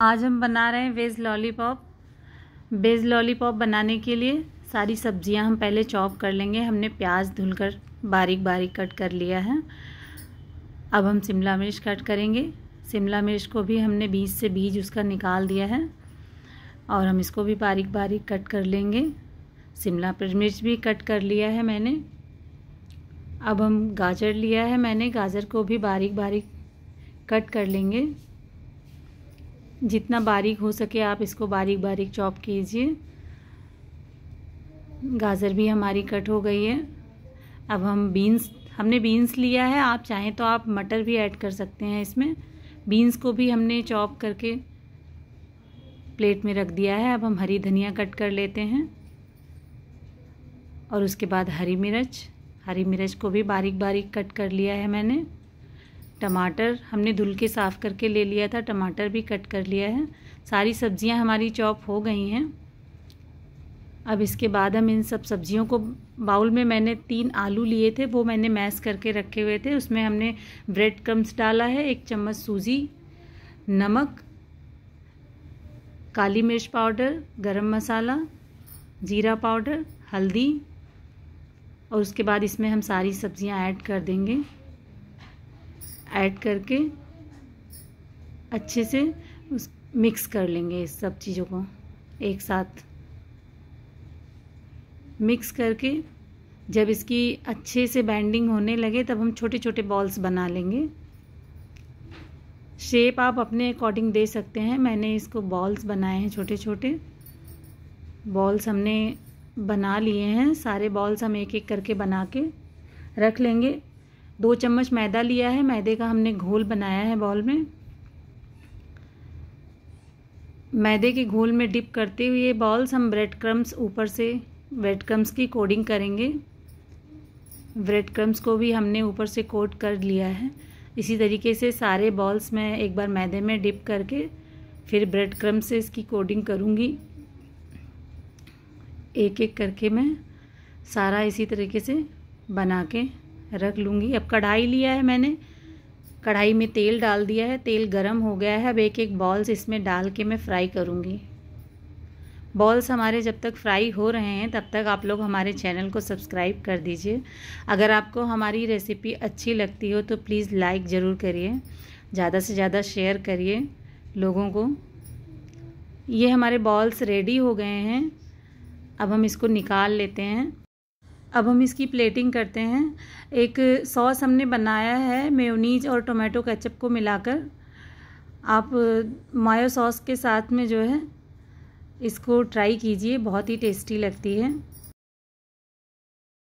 आज हम बना रहे हैं वेज लॉलीपॉप वेज लॉलीपॉप बनाने के लिए सारी सब्जियां हम पहले चॉप कर लेंगे हमने प्याज धुलकर बारीक बारीक कट कर लिया है अब हम शिमला मिर्च कट करेंगे शिमला मिर्च को भी हमने बीज से बीज उसका निकाल दिया है और हम इसको भी बारीक बारीक कट कर लेंगे शिमला मिर्च भी कट कर लिया है मैंने अब हम गाजर लिया है मैंने गाजर को भी बारीक बारीक कट कर लेंगे जितना बारीक हो सके आप इसको बारीक बारीक चॉप कीजिए गाजर भी हमारी कट हो गई है अब हम बीन्स हमने बीन्स लिया है आप चाहें तो आप मटर भी ऐड कर सकते हैं इसमें बीन्स को भी हमने चॉप करके प्लेट में रख दिया है अब हम हरी धनिया कट कर लेते हैं और उसके बाद हरी मिर्च हरी मिर्च को भी बारीक बारीक कट कर लिया है मैंने टमाटर हमने धुल के साफ़ करके ले लिया था टमाटर भी कट कर लिया है सारी सब्जियां हमारी चॉप हो गई हैं अब इसके बाद हम इन सब सब्जियों को बाउल में मैंने तीन आलू लिए थे वो मैंने मैश करके रखे हुए थे उसमें हमने ब्रेड क्रम्स डाला है एक चम्मच सूजी नमक काली मिर्च पाउडर गरम मसाला ज़ीरा पाउडर हल्दी और उसके बाद इसमें हम सारी सब्ज़ियाँ ऐड कर देंगे ऐड करके अच्छे से उस मिक्स कर लेंगे इस सब चीज़ों को एक साथ मिक्स करके जब इसकी अच्छे से बैंडिंग होने लगे तब हम छोटे छोटे बॉल्स बना लेंगे शेप आप अपने अकॉर्डिंग दे सकते हैं मैंने इसको बॉल्स बनाए हैं छोटे छोटे बॉल्स हमने बना लिए हैं सारे बॉल्स हम एक एक करके बना के रख लेंगे दो चम्मच मैदा लिया है मैदे का हमने घोल बनाया है बॉल में मैदे के घोल में डिप करते हुए बॉल्स हम ब्रेड क्रम्स ऊपर से ब्रेड क्रम्स की कोडिंग करेंगे ब्रेड क्रम्स को भी हमने ऊपर से कोट कर लिया है इसी तरीके से सारे बॉल्स मैं एक बार मैदे में डिप करके फिर ब्रेड क्रम्स से इसकी कोडिंग करूँगी एक एक करके मैं सारा इसी तरीके से बना के रख लूँगी अब कढ़ाई लिया है मैंने कढ़ाई में तेल डाल दिया है तेल गरम हो गया है अब एक एक बॉल्स इसमें डाल के मैं फ्राई करूँगी बॉल्स हमारे जब तक फ्राई हो रहे हैं तब तक आप लोग हमारे चैनल को सब्सक्राइब कर दीजिए अगर आपको हमारी रेसिपी अच्छी लगती हो तो प्लीज़ लाइक ज़रूर करिए ज़्यादा से ज़्यादा शेयर करिए लोगों को ये हमारे बॉल्स रेडी हो गए हैं अब हम इसको निकाल लेते हैं अब हम इसकी प्लेटिंग करते हैं एक सॉस हमने बनाया है मेयोनीज और टोमेटो केचप को मिलाकर आप मायो uh, सॉस के साथ में जो है इसको ट्राई कीजिए बहुत ही टेस्टी लगती है